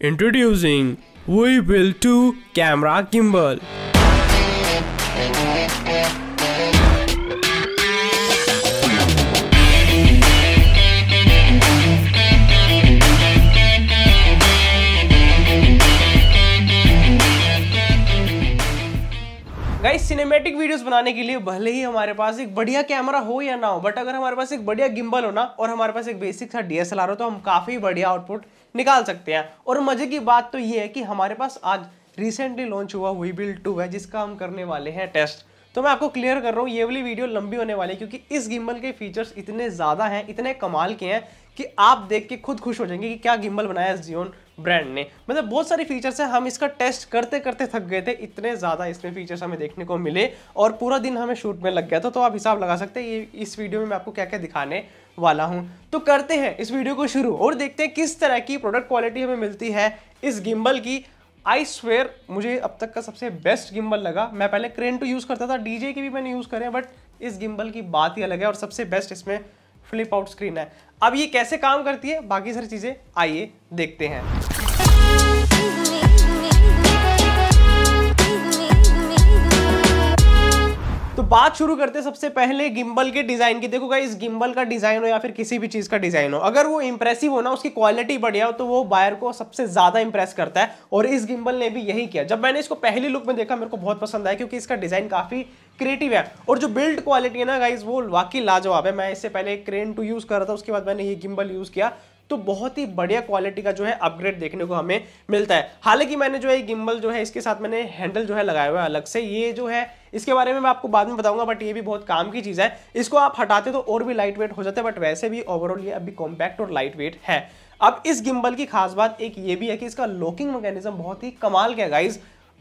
Introducing Weevil 2 Camera Gimbal. Guys cinematic videos बनाने के लिए भले ही हमारे पास एक बढ़िया कैमरा हो या ना हो बट अगर हमारे पास एक बढ़िया गिम्बल हो ना और हमारे पास एक बेसिक सा डीएसएलआर हो तो हम काफ़ी बढ़िया आउटपुट निकाल सकते हैं और मज़े की बात तो ये है कि हमारे पास आज रिसेंटली लॉन्च हुआ वी बिल्ड टू है जिसका हम करने वाले हैं टेस्ट तो मैं आपको क्लियर कर रहा हूँ ये वाली वीडियो लंबी होने वाली है क्योंकि इस गिम्बल के फीचर्स इतने ज़्यादा हैं इतने कमाल के हैं कि आप देख के खुद खुश हो जाएंगे कि क्या गिम्बल बनाया है जियोन ब्रांड ने मतलब बहुत सारे फीचर्स हैं हम इसका टेस्ट करते करते थक गए थे इतने ज़्यादा इसमें फीचर्स हमें देखने को मिले और पूरा दिन हमें शूट में लग गया था तो आप हिसाब लगा सकते हैं ये इस वीडियो में मैं आपको क्या क्या दिखाने वाला हूँ तो करते हैं इस वीडियो को शुरू और देखते हैं किस तरह की प्रोडक्ट क्वालिटी हमें मिलती है इस गिम्बल की आई स्वेयर मुझे अब तक का सबसे बेस्ट गिम्बल लगा मैं पहले क्रेन टू यूज़ करता था डी की भी मैंने यूज़ करें बट इस गिम्बल की बात ही अलग है और सबसे बेस्ट इसमें फ्लिप आउट स्क्रीन है अब ये कैसे काम करती है बाकी सारी चीज़ें आइए देखते हैं तो बात शुरू करते सबसे पहले गिम्बल के डिजाइन की देखो इस गिम्बल का डिजाइन हो या फिर किसी भी चीज का डिजाइन हो अगर वो इंप्रेसिव हो ना उसकी क्वालिटी बढ़िया हो तो वो बायर को सबसे ज्यादा इंप्रेस करता है और इस गिम्बल ने भी यही किया जब मैंने इसको पहली लुक में देखा मेरे को बहुत पसंद आया क्योंकि इसका डिजाइन काफी क्रिएटिव है और जो बिल्ड क्वालिटी है ना गाइज वो वाकई लाजवाब है मैं इससे पहले क्रेन टू यूज कर रहा था उसके बाद मैंने ये गिम्बल यूज किया तो बहुत ही बढ़िया क्वालिटी का जो है अपग्रेड देखने को हमें मिलता है हालांकि मैंने जो है गिम्बल जो है इसके साथ मैंने हैंडल जो है लगाया हुआ है अलग से ये जो है इसके बारे में मैं आपको बाद में बताऊंगा बट ये भी बहुत काम की चीज़ है इसको आप हटाते तो और भी लाइट वेट हो जाता है बट वैसे भी ओवरऑल ये अभी कॉम्पैक्ट और लाइट वेट है अब इस गिम्बल की खास बात एक ये भी है कि इसका लॉकिंग मैकेनिज्म बहुत ही कमाल का है गाइज़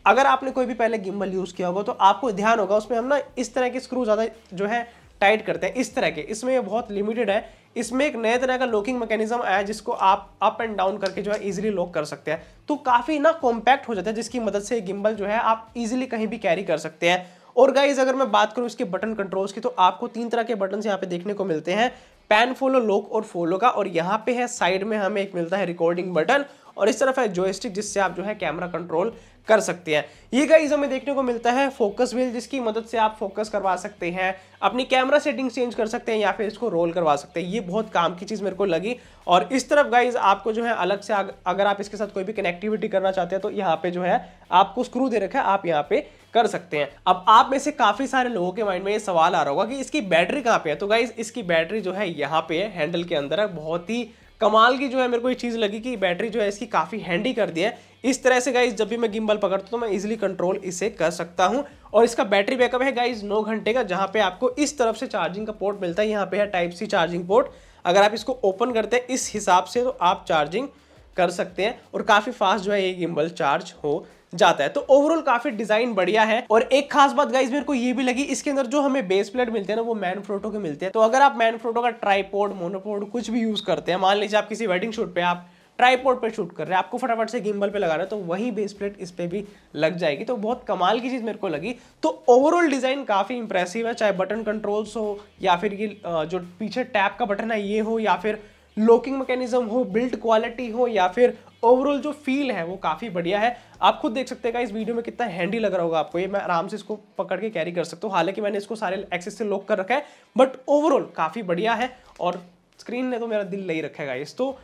अगर आपने कोई भी पहले गिम्बल यूज़ किया होगा तो आपको ध्यान होगा उसमें हम ना इस तरह के स्क्रू ज़्यादा जो है टाइट करते हैं इस तरह के इसमें ये बहुत लिमिटेड है इसमें एक नए तरह का लॉकिंग मैकेनिज्म आया जिसको आप अप एंड डाउन करके जो है इजिली लॉक कर सकते हैं तो काफ़ी ना कॉम्पैक्ट हो जाता है जिसकी मदद से गिम्बल जो है आप इजिली कहीं भी कैरी कर सकते हैं और गाइज अगर मैं बात करूँ इसके बटन कंट्रोल्स की तो आपको तीन तरह के बटन यहाँ पे देखने को मिलते हैं पैन फोलो लॉक और फोलो का और यहाँ पे है साइड में हमें एक मिलता है रिकॉर्डिंग बटन और इस तरफ है जोस्टिक जिससे आप जो है कैमरा कंट्रोल कर सकते हैं ये गाइज हमें देखने को मिलता है फोकस व्हील जिसकी मदद से आप फोकस करवा सकते हैं अपनी कैमरा सेटिंग चेंज कर सकते हैं या फिर इसको रोल करवा सकते हैं ये बहुत काम की चीज़ मेरे को लगी और इस तरफ गाइज आपको जो है अलग से अगर आप इसके साथ कोई भी कनेक्टिविटी करना चाहते हैं तो यहाँ पे जो है आपको स्क्रू दे रखा है आप यहाँ पे कर सकते हैं अब आप में से काफ़ी सारे लोगों के माइंड में ये सवाल आ रहा होगा कि इसकी बैटरी कहाँ पे है तो गाइज इसकी बैटरी जो है यहाँ पे है हैंडल के अंदर है बहुत ही कमाल की जो है मेरे को ये चीज़ लगी कि बैटरी जो है इसकी काफ़ी हैंडी कर दी है इस तरह से गाइज जब भी मैं गिम्बल पकड़ता हूँ तो मैं इजिली कंट्रोल इसे कर सकता हूँ और इसका बैटरी बैकअप है गाइज नौ घंटे का जहाँ पे आपको इस तरफ से चार्जिंग का पोर्ट मिलता है यहाँ पे है टाइप सी चार्जिंग पोर्ट अगर आप इसको ओपन करते हैं इस हिसाब से तो आप चार्जिंग कर सकते हैं और काफ़ी फास्ट जो है ये गिम्बल चार्ज हो जाता है तो ओवरऑल काफी डिजाइन बढ़िया है और एक खास बात गाइज मेरे को ये भी लगी इसके अंदर जो हमें बेस प्लेट मिलते हैं ना वो मैन फ्रोटो के मिलते हैं तो अगर आप मैन फ्रोटो का ट्राईपोर्ड मोनोपोर्ड कुछ भी यूज करते हैं मान लीजिए आप किसी वेडिंग शूट पे आप ट्राईपोर्ड पे शूट कर रहे हैं आपको फटाफट से गिम्बल पे लगाना है तो वही बेस प्लेट इस पर भी लग जाएगी तो बहुत कमाल की चीज़ मेरे को लगी तो ओवरऑल डिज़ाइन काफ़ी इंप्रेसिव है चाहे बटन कंट्रोल्स हो या फिर ये जो पीछे टैप का बटन है ये हो या फिर लॉकिंग मैकेनिज्म हो बिल्ड क्वालिटी हो या फिर ओवरऑल जो फील है वो काफ़ी बढ़िया है आप खुद देख सकते हैं इस वीडियो में कितना हैंडी लग रहा होगा आपको ये मैं आराम से इसको पकड़ के कैरी कर सकता हूँ हालांकि मैंने इसको सारे एक्सेस से लॉक कर रखा है बट ओवरऑल काफ़ी बढ़िया है और स्क्रीन ने तो मेरा दिल नहीं रखा इस तो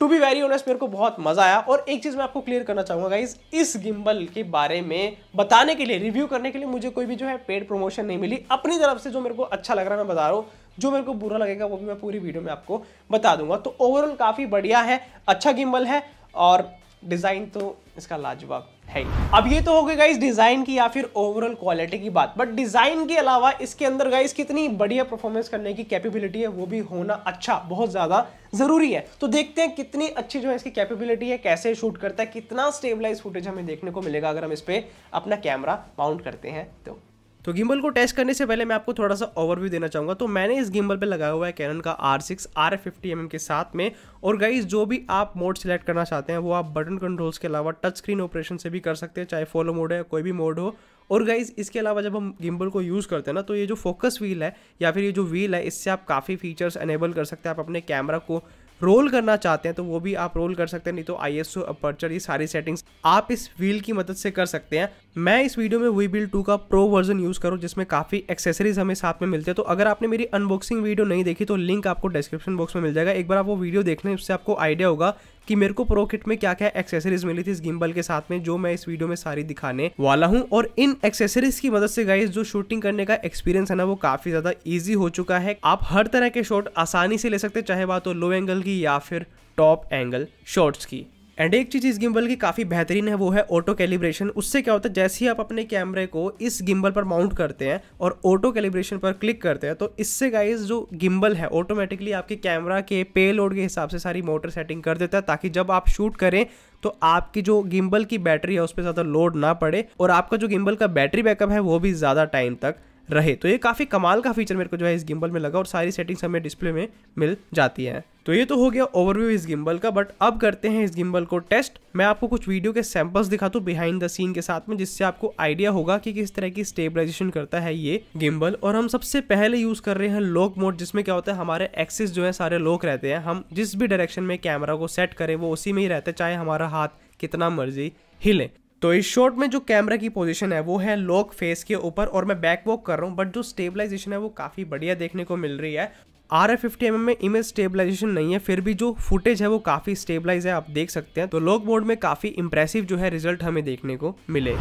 टू बी वेरी ऑनेस्ट मेरे को बहुत मज़ा आया और एक चीज़ मैं आपको क्लियर करना चाहूँगा गाइज इस गिम्बल के बारे में बताने के लिए रिव्यू करने के लिए मुझे कोई भी जो है पेड प्रमोशन नहीं मिली अपनी तरफ से जो मेरे को अच्छा लग रहा है मैं बता रहा हूँ जो मेरे को बुरा लगेगा वो भी मैं पूरी वीडियो में आपको बता दूंगा तो ओवरऑल काफ़ी बढ़िया है अच्छा गिम्बल है और डिज़ाइन तो इसका लाजवाब है अब ये तो हो गया गाइस डिज़ाइन की या फिर ओवरऑल क्वालिटी की बात बट डिज़ाइन के अलावा इसके अंदर गाइस कितनी बढ़िया परफॉर्मेंस करने की कैपेबिलिटी है वो भी होना अच्छा बहुत ज़्यादा ज़रूरी है तो देखते हैं कितनी अच्छी जो है इसकी कैपेबिलिटी है कैसे शूट करता है कितना स्टेबलाइज फुटेज हमें देखने को मिलेगा अगर हम इस पर अपना कैमरा माउंट करते हैं तो तो गिम्बल को टेस्ट करने से पहले मैं आपको थोड़ा सा ओवरव्यू देना चाहूंगा तो मैंने इस गिम्बल पे लगाया हुआ है कैनन का R six R fifty M के साथ में और गाइज जो भी आप मोड सेलेक्ट करना चाहते हैं वो आप बटन कंट्रोल्स के अलावा टच स्क्रीन ऑपरेशन से भी कर सकते हैं चाहे फॉलो मोड है कोई भी मोड हो और गाइज इसके अलावा जब हम गिम्बल को यूज़ करते हैं ना तो ये जो फोकस व्हील है या फिर ये जो व्हील है इससे आप काफ़ी फीचर्स एनेबल कर सकते हैं आप अपने कैमरा को रोल करना चाहते हैं तो वो भी आप रोल कर सकते हैं नहीं तो आई एस अपर्चर ये सारी सेटिंग्स आप इस व्हील की मदद से कर सकते हैं मैं इस वीडियो में वी बिल टू का प्रो वर्जन यूज़ करूँ जिसमें काफ़ी एक्सेसरीज हमें साथ में मिलते हैं तो अगर आपने मेरी अनबॉक्सिंग वीडियो नहीं देखी तो लिंक आपको डिस्क्रिप्शन बॉक्स में मिल जाएगा एक बार आप वो वीडियो देख लें उससे आपको आइडिया होगा कि मेरे को प्रो किट में क्या क्या एक्सेसरीज मिली थी इस गिम्बल के साथ में जो मैं इस वीडियो में सारी दिखाने वाला हूँ और इन एक्सेसरीज की मदद से गाइज जो शूटिंग करने का एक्सपीरियंस है ना वो काफी ज्यादा ईजी हो चुका है आप हर तरह के शॉट आसानी से ले सकते चाहे बात हो लो एंगल की या फिर टॉप एंगल शॉर्ट्स की एंड एक चीज़ इस गिम्बल की काफ़ी बेहतरीन है वो है ऑटो कैलिब्रेशन उससे क्या होता है जैसे ही आप अपने कैमरे को इस गिम्बल पर माउंट करते हैं और ऑटो कैलिब्रेशन पर क्लिक करते हैं तो इससे गाइज जो गिम्बल है ऑटोमेटिकली आपके कैमरा के पे लोड के हिसाब से सारी मोटर सेटिंग कर देता है ताकि जब आप शूट करें तो आपकी जो गिम्बल की बैटरी है उस पर ज़्यादा लोड ना पड़े और आपका जो गिम्बल का बैटरी बैकअप है वो भी ज़्यादा टाइम तक रहे तो ये काफ़ी कमाल का फीचर मेरे को जो है इस गिम्बल में लगा और सारी सेटिंग्स हमें डिस्प्ले में मिल जाती है तो ये तो हो गया ओवरव्यू इस गिम्बल का बट अब करते हैं इस गिम्बल को टेस्ट मैं आपको कुछ वीडियो के सैंपल्स दिखाता हूँ बिहाइंड द सीन के साथ में जिससे आपको आइडिया होगा कि किस तरह की स्टेबलाइजेशन करता है ये गिम्बल और हम सबसे पहले यूज कर रहे हैं लॉक मोड जिसमें क्या होता है हमारे एक्सेस जो है सारे लॉक रहते हैं हम जिस भी डायरेक्शन में कैमरा को सेट करें वो उसी में ही रहता है चाहे हमारा हाथ कितना मर्जी हिले तो इस शॉट में जो कैमरा की पोजीशन है वो है लॉक फेस के ऊपर और मैं बैक वॉक कर रहा हूँ बट जो स्टेबलाइजेशन है वो काफ़ी बढ़िया देखने को मिल रही है आर एफ फिफ्टी एम में इमेज स्टेबलाइजेशन नहीं है फिर भी जो फुटेज है वो काफ़ी स्टेबलाइज है आप देख सकते हैं तो लॉक मोड में काफ़ी इंप्रेसिव जो है रिजल्ट हमें देखने को मिले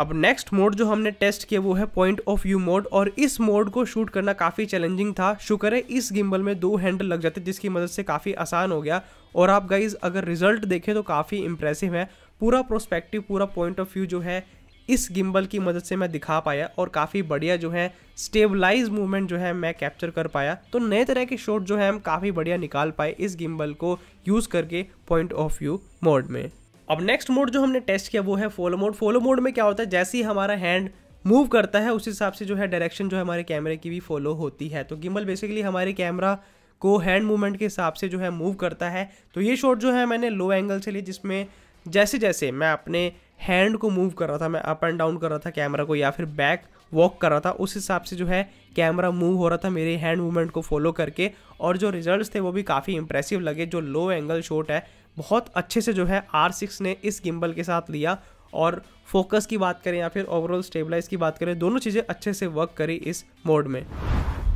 अब नेक्स्ट मोड जो हमने टेस्ट किया वो है पॉइंट ऑफ व्यू मोड और इस मोड को शूट करना काफ़ी चैलेंजिंग था शुक्र है इस गिम्बल में दो हैंडल लग जाते जिसकी मदद से काफ़ी आसान हो गया और आप गाइज अगर रिजल्ट देखें तो काफ़ी इंप्रेसिव है पूरा प्रोस्पेक्टिव पूरा पॉइंट ऑफ व्यू जो है इस गिम्बल की मदद से मैं दिखा पाया और काफ़ी बढ़िया जो है स्टेबलाइज मूवमेंट जो है मैं कैप्चर कर पाया तो नए तरह के शॉट जो है हम काफ़ी बढ़िया निकाल पाए इस गिम्बल को यूज़ करके पॉइंट ऑफ व्यू मोड में अब नेक्स्ट मोड जो हमने टेस्ट किया वो है फोलो मोड फॉलो मोड में क्या होता है जैसे ही हमारा हैंड मूव करता है उस हिसाब से जो है डायरेक्शन जो है हमारे कैमरे की भी फॉलो होती है तो गिम्बल बेसिकली हमारे कैमरा को हैंड मूवमेंट के हिसाब से जो है मूव करता है तो ये शॉट जो है मैंने लो एंगल से ली जिसमें जैसे जैसे मैं अपने हैंड को मूव कर रहा था मैं अप एंड डाउन कर रहा था कैमरा को या फिर बैक वॉक कर रहा था उस हिसाब से जो है कैमरा मूव हो रहा था मेरे हैंड मूवमेंट को फॉलो करके और जो रिजल्ट्स थे वो भी काफ़ी इंप्रेसिव लगे जो लो एंगल शॉट है बहुत अच्छे से जो है आर सिक्स ने इस गिम्बल के साथ लिया और फोकस की बात करें या फिर ओवरऑल स्टेबलाइज की बात करें दोनों चीज़ें अच्छे से वर्क करी इस मोड में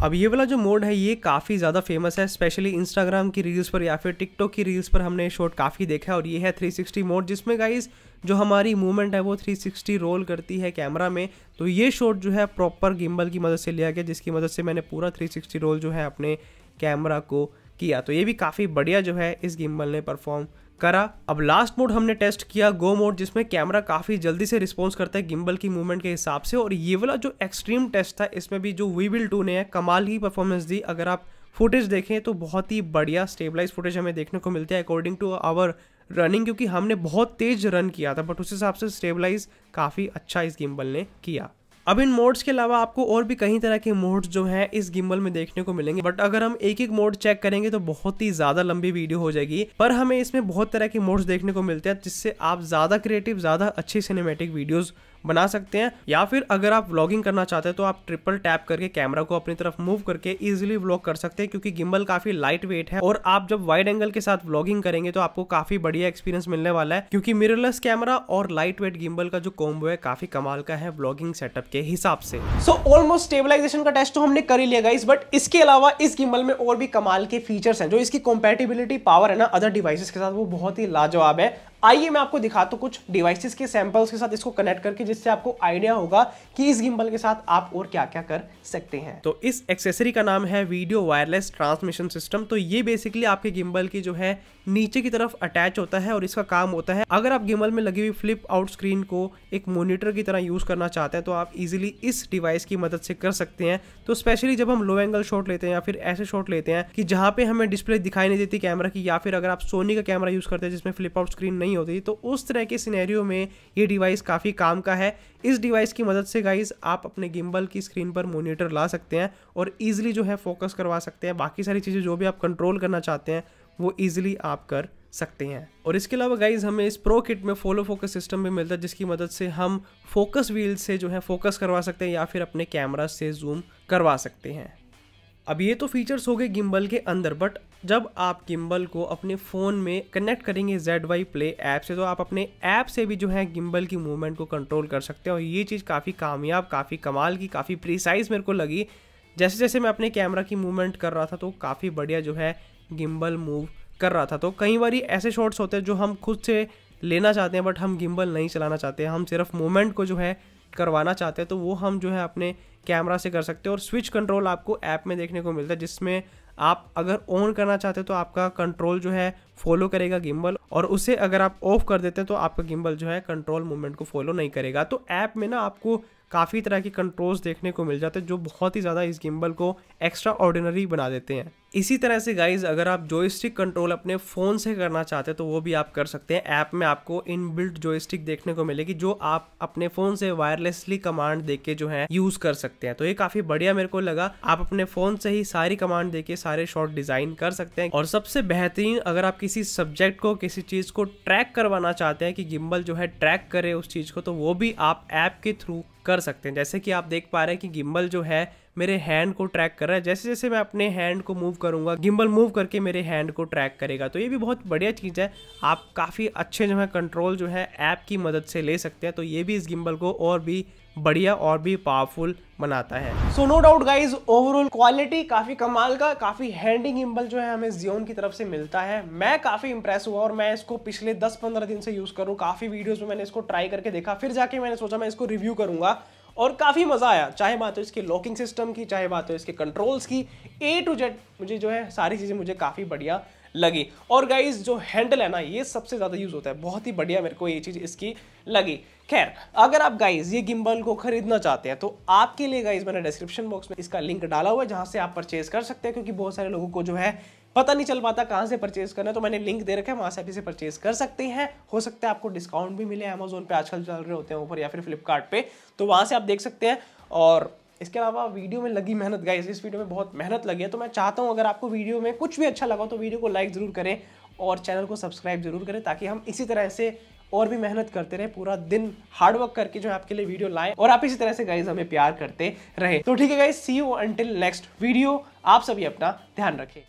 अब ये वाला जो मोड है ये काफ़ी ज़्यादा फेमस है स्पेशली इंस्टाग्राम की रील्स पर या फिर टिकटॉक की रील्स पर हमने शॉट काफ़ी देखा है और ये है 360 मोड जिसमें गाइज जो हमारी मूवमेंट है वो 360 रोल करती है कैमरा में तो ये शॉट जो है प्रॉपर गिम्बल की मदद से लिया गया जिसकी मदद से मैंने पूरा थ्री रोल जो है अपने कैमरा को किया तो ये भी काफ़ी बढ़िया जो है इस गिम्बल ने परफॉर्म करा अब लास्ट मोड हमने टेस्ट किया गो मोड जिसमें कैमरा काफ़ी जल्दी से रिस्पॉन्स करता है गिम्बल की मूवमेंट के हिसाब से और ये वाला जो एक्सट्रीम टेस्ट था इसमें भी जो वी विल टू ने कमाल की परफॉर्मेंस दी अगर आप फुटेज देखें तो बहुत ही बढ़िया स्टेबलाइज फुटेज हमें देखने को मिलती है अकॉर्डिंग टू आवर रनिंग क्योंकि हमने बहुत तेज रन किया था बट उस हिसाब से स्टेबलाइज काफ़ी अच्छा इस गिम्बल ने किया अब इन मोड्स के अलावा आपको और भी कई तरह के मोड्स जो हैं इस गिम्बल में देखने को मिलेंगे बट अगर हम एक एक मोड चेक करेंगे तो बहुत ही ज़्यादा लंबी वीडियो हो जाएगी पर हमें इसमें बहुत तरह के मोड्स देखने को मिलते हैं जिससे आप ज़्यादा क्रिएटिव ज़्यादा अच्छी सिनेमेटिक वीडियोज़ बना सकते हैं या फिर अगर आप व्लॉगिंग करना चाहते हैं तो आप ट्रिपल टैप करके कैमरा को अपनी तरफ मूव करके इजिली व्लॉग कर सकते हैं क्योंकि गिम्बल काफी लाइट वेट है और आप जब वाइड एंगल के साथ व्लॉगिंग करेंगे तो आपको काफी बढ़िया एक्सपीरियंस मिलने वाला है क्योंकि मिररलेस कैमरा और लाइट वेट गिम्बल का जो कॉम्बो है काफी कमाल का है व्लॉगिंग सेटअप के हिसाब से सो ऑलमोस्ट स्टेबिलाईजेशन का टेस्ट तो हमने कर ही लिया गाइस बट इसके अलावा इस गिम्बल में और भी कमाल के फीचर्स हैं जो इसकी कॉम्पेटिबिलिटी पावर है ना अदर डिवाइसेस के साथ वो बहुत ही लाजवाब है आइए मैं आपको दिखाता तो हूँ कुछ डिवाइसेस के सैंपल्स के साथ इसको कनेक्ट करके जिससे आपको आइडिया होगा कि इस गिम्बल के साथ आप और क्या क्या कर सकते हैं तो इस एक्सेसरी का नाम है वीडियो वायरलेस ट्रांसमिशन सिस्टम तो ये बेसिकली आपके गिम्बल की जो है नीचे की तरफ अटैच होता है और इसका काम होता है अगर आप गिम्बल में लगी हुई फ्लिप आउट स्क्रीन को एक मोनिटर की तरह यूज करना चाहते हैं तो आप इजिली इस डिवाइस की मदद से कर सकते हैं तो स्पेशली जब हम लो एंगल शॉट लेते हैं या फिर ऐसे शॉट लेते हैं कि जहाँ पे हमें डिस्प्ले दिखाई नहीं देती कैमरा की या फिर अगर आप सोनी का कैमरा यूज करते हैं जिसमें फ्लिप आउट स्क्रीन नहीं नहीं होती तो उस तरह के सिनेरियो में ये डिवाइस काफ़ी काम का है इस डिवाइस की मदद से गाइज आप अपने गिम्बल की स्क्रीन पर मोनिटर ला सकते हैं और ईजिली जो है फोकस करवा सकते हैं बाकी सारी चीज़ें जो भी आप कंट्रोल करना चाहते हैं वो ईजिली आप कर सकते हैं और इसके अलावा गाइज हमें इस प्रो किट में फोलो फोकस सिस्टम भी मिलता है जिसकी मदद से हम फोकस व्हील से जो है फोकस करवा सकते हैं या फिर अपने कैमरा से जूम करवा सकते हैं अब ये तो फीचर्स हो गए गिम्बल के अंदर बट जब आप गिम्बल को अपने फ़ोन में कनेक्ट करेंगे जेड वाई प्ले ऐप से तो आप अपने ऐप से भी जो है गिम्बल की मूवमेंट को कंट्रोल कर सकते हैं और ये चीज़ काफ़ी कामयाब काफ़ी कमाल की काफ़ी प्रिसाइज मेरे को लगी जैसे जैसे मैं अपने कैमरा की मूवमेंट कर रहा था तो काफ़ी बढ़िया जो है गिम्बल मूव कर रहा था तो कई बार ऐसे शॉट्स होते हैं जो हम खुद से लेना चाहते हैं बट हम गिम्बल नहीं चलाना चाहते हम सिर्फ मूवमेंट को जो है करवाना चाहते हैं तो वो हम जो है अपने कैमरा से कर सकते हैं और स्विच कंट्रोल आपको ऐप में देखने को मिलता है जिसमें आप अगर ऑन करना चाहते हो तो आपका कंट्रोल जो है फॉलो करेगा गिम्बल और उसे अगर आप ऑफ कर देते हैं तो आपका गिम्बल जो है कंट्रोल मूवमेंट को फॉलो नहीं करेगा तो ऐप में ना आपको काफ़ी तरह के कंट्रोल्स देखने को मिल जाते हैं जो बहुत ही ज़्यादा इस गिम्बल को एक्स्ट्रा ऑर्डिनरी बना देते हैं इसी तरह से गाइज अगर आप जॉयस्टिक कंट्रोल अपने फ़ोन से करना चाहते हैं तो वो भी आप कर सकते हैं ऐप में आपको इन बिल्ट जॉयस्टिक देखने को मिलेगी जो आप अपने फ़ोन से वायरलेसली कमांड दे के जो है यूज़ कर सकते हैं तो ये काफ़ी बढ़िया मेरे को लगा आप अपने फ़ोन से ही सारी कमांड दे के सारे शॉर्ट डिज़ाइन कर सकते हैं और सबसे बेहतरीन अगर आप किसी सब्जेक्ट को किसी चीज़ को ट्रैक करवाना चाहते हैं कि गिम्बल जो है ट्रैक करे उस चीज़ को तो वो भी आप ऐप के थ्रू कर सकते हैं जैसे कि आप देख पा रहे हैं कि गिम्बल जो है मेरे हैंड को ट्रैक कर रहा है जैसे जैसे मैं अपने हैंड को मूव करूँगा गिम्बल मूव करके मेरे हैंड को ट्रैक करेगा तो ये भी बहुत बढ़िया चीज़ है आप काफ़ी अच्छे जो है कंट्रोल जो है ऐप की मदद से ले सकते हैं तो ये भी इस गिम्बल को और भी बढ़िया और भी पावरफुल बनाता है so no doubt guys overall quality काफी कमाल का काफी हैंडिंग इम्बल जो है हमें जियोन की तरफ से मिलता है मैं काफी इंप्रेस हुआ और मैं इसको पिछले 10-15 दिन से यूज करूँ काफी वीडियोज में मैंने इसको ट्राई करके देखा फिर जाके मैंने सोचा मैं इसको रिव्यू करूंगा और काफ़ी मज़ा आया चाहे बात हो इसके लॉकिंग सिस्टम की चाहे बात हो इसके कंट्रोल्स की ए टू जेड मुझे जो है सारी चीज़ें मुझे काफ़ी बढ़िया लगी और गाइज जो हैंडल है ना ये सबसे ज़्यादा यूज़ होता है बहुत ही बढ़िया मेरे को ये चीज़ इसकी लगी खैर अगर आप गाइज ये गिम्बल को खरीदना चाहते हैं तो आपके लिए गाइज मैंने डिस्क्रिप्शन बॉक्स में इसका लिंक डाला हुआ है जहाँ से आप परचेज कर सकते हैं क्योंकि बहुत सारे लोगों को जो है पता नहीं चल पाता कहाँ से परचेज करना है तो मैंने लिंक दे रखा है वहाँ से आप इसे परचेज कर सकते हैं हो सकता है आपको डिस्काउंट भी मिले अमेजोन पे आजकल चल रहे होते हैं ऊपर या फिर फ्लिपकार्ट तो वहाँ से आप देख सकते हैं और इसके अलावा वीडियो में लगी मेहनत गई इस वीडियो में बहुत मेहनत लगी है तो मैं चाहता हूँ अगर आपको वीडियो में कुछ भी अच्छा लगा तो वीडियो को लाइक ज़रूर करें और चैनल को सब्सक्राइब ज़रूर करें ताकि हम इसी तरह से और भी मेहनत करते रहे पूरा दिन हार्डवर्क करके जो आपके लिए वीडियो लाए और आप इसी तरह से गाइज हमें प्यार करते रहे तो ठीक है guys see you until next video आप सभी अपना ध्यान रखें